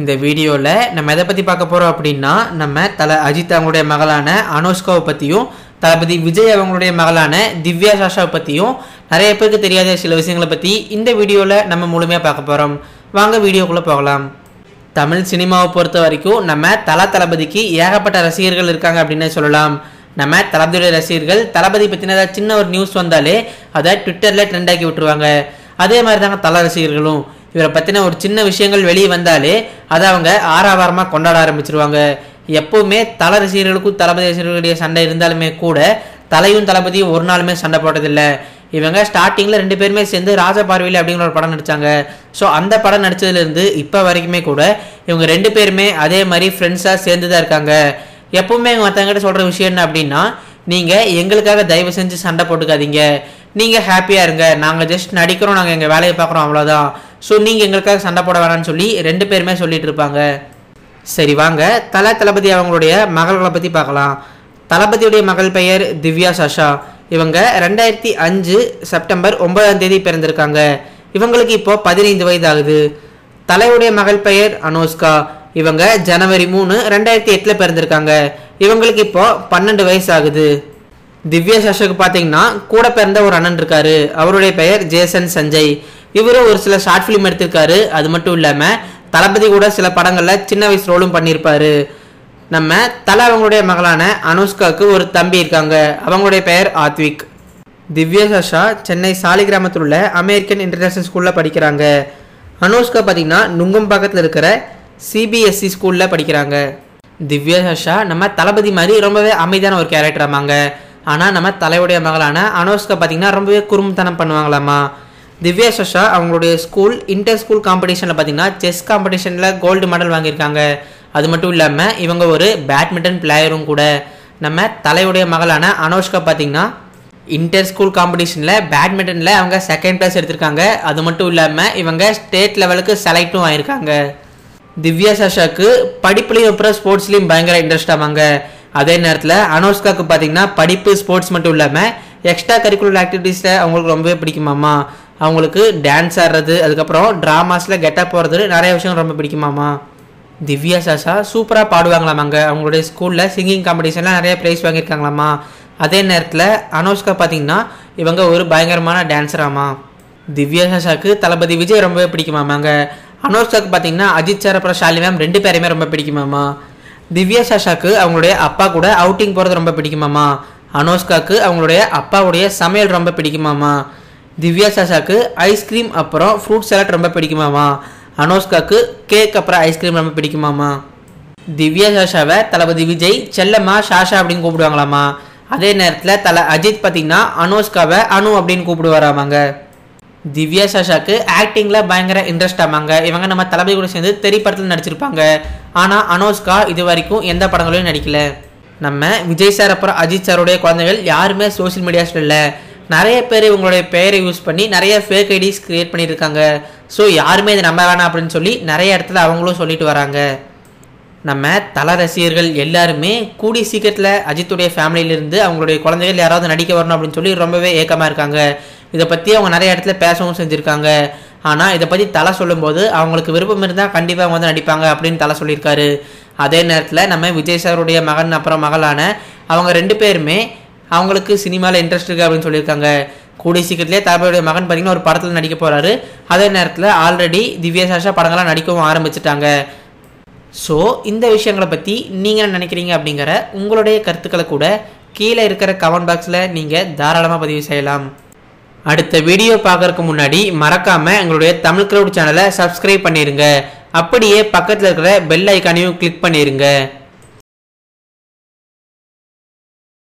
இந்த வீடியோவில் நம்ம எதை பற்றி பார்க்க போகிறோம் அப்படின்னா நம்ம தலை அஜித் அவங்களுடைய மகளான அனுஷ்காவை பற்றியும் தளபதி விஜய் அவங்களுடைய மகளான திவ்யா சாஷாவை பற்றியும் நிறைய பேருக்கு தெரியாத சில விஷயங்களை பற்றி இந்த வீடியோவில் நம்ம முழுமையாக பார்க்க போகிறோம் வாங்க வீடியோக்குள்ளே போகலாம் தமிழ் சினிமாவை பொறுத்த வரைக்கும் நம்ம தல தளபதிக்கு ஏகப்பட்ட ரசிகர்கள் இருக்காங்க அப்படின்னு சொல்லலாம் நம்ம தளபதியுடைய ரசிகர்கள் தளபதி பற்றின சின்ன ஒரு நியூஸ் வந்தாலே அதை ட்விட்டரில் ட்ரெண்ட் ஆக்கி விட்டுருவாங்க அதே மாதிரி தாங்க தல ரசிகர்களும் இவரை பற்றின ஒரு சின்ன விஷயங்கள் வெளியே வந்தாலே அதை அவங்க ஆறாவாரமாக கொண்டாட ஆரம்பிச்சிருவாங்க எப்போவுமே தல ரசிகர்களுக்கும் தளபதி ரசிகர்களுடைய சண்டை இருந்தாலுமே கூட தலையும் தளபதியும் ஒரு நாளுமே சண்டை போட்டதில்லை இவங்க ஸ்டார்டிங்கில் ரெண்டு பேருமே சேர்ந்து ராஜபார்வையில் அப்படிங்கிற ஒரு படம் நடித்தாங்க ஸோ அந்த படம் நடித்ததுலேருந்து இப்போ வரைக்குமே கூட இவங்க ரெண்டு பேருமே அதே மாதிரி ஃப்ரெண்ட்ஸாக சேர்ந்து தான் இருக்காங்க எப்பவுமே எங்கள் மற்றவங்கிட்ட சொல்கிற விஷயம் என்ன அப்படின்னா நீங்கள் எங்களுக்காக தயவு செஞ்சு சண்டை போட்டுக்காதீங்க நீங்கள் ஹாப்பியாக இருங்க நாங்கள் ஜஸ்ட் நடிக்கிறோம் நாங்கள் எங்கள் வேலையை பார்க்குறோம் அவ்வளோதான் ஸோ நீங்கள் எங்களுக்காக சண்டை போட வேணாம்னு சொல்லி ரெண்டு பேருமே சொல்லிட்டு இருப்பாங்க சரி வாங்க தலை தளபதி அவங்களுடைய மகள்களை பற்றி பார்க்கலாம் தளபதியுடைய மகள் பெயர் திவ்யா சஷா இவங்க ரெண்டாயிரத்தி அஞ்சு செப்டம்பர் ஒன்பதாம் தேதி பிறந்திருக்காங்க இவங்களுக்கு இப்போ பதினைந்து வயது ஆகுது தலையுடைய மகள் பெயர் அனோஸ்கா இவங்க ஜனவரி மூணு ரெண்டாயிரத்தி எட்டில் பிறந்திருக்காங்க இவங்களுக்கு இப்போ பன்னெண்டு வயசு ஆகுது திவ்யா சஷாக்கு பார்த்தீங்கன்னா கூட பிறந்த ஒரு அண்ணன் இருக்காரு அவருடைய பெயர் ஜேசன் சஞ்சய் இவரும் ஒரு சில ஷார்ட் ஃபிலிம் எடுத்திருக்காரு அது மட்டும் இல்லாமல் தளபதி கூட சில படங்களில் சின்ன வயசு ரோலும் பண்ணியிருப்பார் நம்ம தலை அவங்களுடைய மகளான அனுஷ்காவுக்கு ஒரு தம்பி இருக்காங்க அவங்களுடைய பெயர் ஆத்விக் திவ்யா சஷா சென்னை சாலிகிராமத்தில் கிராமத்தில் உள்ள அமெரிக்கன் இன்டர்நேஷனல் ஸ்கூலில் படிக்கிறாங்க அனுஷ்கா பார்த்திங்கன்னா நுங்கம்பாக்கத்தில் இருக்கிற சிபிஎஸ்சி ஸ்கூலில் e படிக்கிறாங்க திவ்யா சஷா நம்ம தளபதி மாதிரி ரொம்பவே அமைதியான ஒரு கேரக்டர் ஆமாங்க ஆனால் நம்ம தலையுடைய மகளான அனுஷ்கா பார்த்திங்கன்னா ரொம்பவே குறும்புத்தனம் பண்ணுவாங்களாமா திவ்யா சஷா அவங்களுடைய ஸ்கூல் இன்டர் ஸ்கூல் காம்படிஷனில் பார்த்தீங்கன்னா செஸ் காம்படிஷனில் கோல்டு மெடல் வாங்கியிருக்காங்க அது மட்டும் இல்லாமல் இவங்க ஒரு பேட்மிண்டன் பிளேயரும் கூட நம்ம தலையுடைய மகளான அனோஷ்கா பார்த்தீங்கன்னா இன்டர் ஸ்கூல் காம்படிஷனில் பேட்மிண்டனில் அவங்க செகண்ட் ப்ளேஸ் எடுத்திருக்காங்க அது மட்டும் இல்லாமல் இவங்க ஸ்டேட் லெவலுக்கு செலக்டும் ஆகியிருக்காங்க திவ்யா சஷாக்கு படிப்புலேயும் அப்புறம் ஸ்போர்ட்ஸ்லேயும் பயங்கர இன்ட்ரெஸ்ட் ஆவாங்க அதே நேரத்தில் அனோஷ்காவுக்கு பார்த்தீங்கன்னா படிப்பு ஸ்போர்ட்ஸ் மட்டும் இல்லாமல் எக்ஸ்ட்ரா கரிக்குலர் ஆக்டிவிட்டீஸில் அவங்களுக்கு ரொம்பவே பிடிக்குமாம்மா அவங்களுக்கு டான்ஸ் ஆடுறது அதுக்கப்புறம் ட்ராமாஸில் கெட்டப் போகிறது நிறைய விஷயம் ரொம்ப பிடிக்குமாமா திவ்யா சாஷா சூப்பராக பாடுவாங்களாமாங்க அவங்களுடைய ஸ்கூலில் சிங்கிங் காம்படிஷன்லாம் நிறைய ப்ரைஸ் வாங்கியிருக்காங்களாமா அதே நேரத்தில் அனோஷ்கா பார்த்திங்கன்னா இவங்க ஒரு பயங்கரமான டான்ஸராமா திவ்யா சாஷாக்கு தளபதி விஜய் ரொம்பவே பிடிக்குமாமாங்க அனோஷ்காக்கு பார்த்திங்கன்னா அஜித் சார் அப்புறம் ஷாலி மேம் ரெண்டு பேரையுமே ரொம்ப பிடிக்குமாமா திவ்யா சாஷாக்கு அவங்களுடைய அப்பா கூட அவுட்டிங் போகிறது ரொம்ப பிடிக்குமாமா அனோஷ்காக்கு அவங்களுடைய அப்பாவுடைய சமையல் ரொம்ப பிடிக்குமாமா திவ்யா சாஷாக்கு ஐஸ்கிரீம் அப்புறம் ஃப்ரூட் சாலட் ரொம்ப பிடிக்குமாமா அனோஸ்காக்கு கேக் அப்புறம் ஐஸ்கிரீம் ரொம்ப பிடிக்குமாமா திவ்யா சாஷாவை தளபதி விஜய் செல்லம்மா ஷாஷா அப்படின்னு கூப்பிடுவாங்களாமா அதே நேரத்தில் தலை அஜித் பார்த்திங்கன்னா அனோஸ்காவை அனு அப்படின்னு கூப்பிடுவாராமாங்க திவ்யா சாஷாக்கு ஆக்டிங்கில் பயங்கர இன்ட்ரெஸ்ட் ஆமாங்க இவங்க நம்ம தளபதி கூட சேர்ந்து தெரி படத்தில் நடிச்சிருப்பாங்க ஆனால் அனோஸ்கா இது வரைக்கும் எந்த படங்களையும் நடிக்கல நம்ம விஜய் சார் அப்புறம் அஜித் சாருடைய குழந்தைகள் யாருமே சோசியல் மீடியாஸில் இல்லை நிறைய பேர் இவங்களுடைய பெயரை யூஸ் பண்ணி நிறைய ஃபேக் ஐடிஸ் க்ரியேட் பண்ணியிருக்காங்க ஸோ யாருமே இதை நம்ப வேணாம் அப்படின்னு சொல்லி நிறைய இடத்துல அவங்களும் சொல்லிட்டு வராங்க நம்ம தல ரசிகர்கள் எல்லாருமே கூடி சீக்கிரத்தில் அஜித்துடைய ஃபேமிலியிலிருந்து அவங்களுடைய குழந்தைகள் யாராவது நடிக்க வரணும் அப்படின்னு சொல்லி ரொம்பவே ஏக்கமாக இருக்காங்க இதை பற்றி அவங்க நிறைய இடத்துல பேசவும் செஞ்சுருக்காங்க ஆனால் இதை பற்றி தலை சொல்லும்போது அவங்களுக்கு விருப்பம் இருந்தால் கண்டிப்பாக அவங்க வந்து நடிப்பாங்க அப்படின்னு தலை சொல்லியிருக்காரு அதே நேரத்தில் நம்ம விஜய் சாருடைய மகன் அப்புறம் மகளான அவங்க ரெண்டு பேருமே அவங்களுக்கு சினிமாவில் இன்ட்ரெஸ்ட் இருக்குது அப்படின்னு சொல்லியிருக்காங்க கூடிய சீக்கிரத்திலே தளபதியுடைய மகன் பார்த்தீங்கன்னா ஒரு படத்தில் நடிக்க போகிறாரு அதே நேரத்தில் ஆல்ரெடி திவ்யா சாஷா படங்கள்லாம் நடிக்கவும் ஆரம்பிச்சிட்டாங்க ஸோ இந்த விஷயங்களை பற்றி நீங்கள் என்ன நினைக்கிறீங்க அப்படிங்கிற உங்களுடைய கருத்துக்களை கூட கீழே இருக்கிற கமெண்ட் பாக்ஸில் நீங்கள் தாராளமாக பதிவு செய்யலாம் அடுத்த வீடியோ பார்க்குறதுக்கு முன்னாடி மறக்காமல் எங்களுடைய தமிழ் க்ரௌட் சேனலை சப்ஸ்கிரைப் பண்ணிடுங்க அப்படியே பக்கத்தில் இருக்கிற பெல் ஐக்கானையும் கிளிக் பண்ணிடுங்க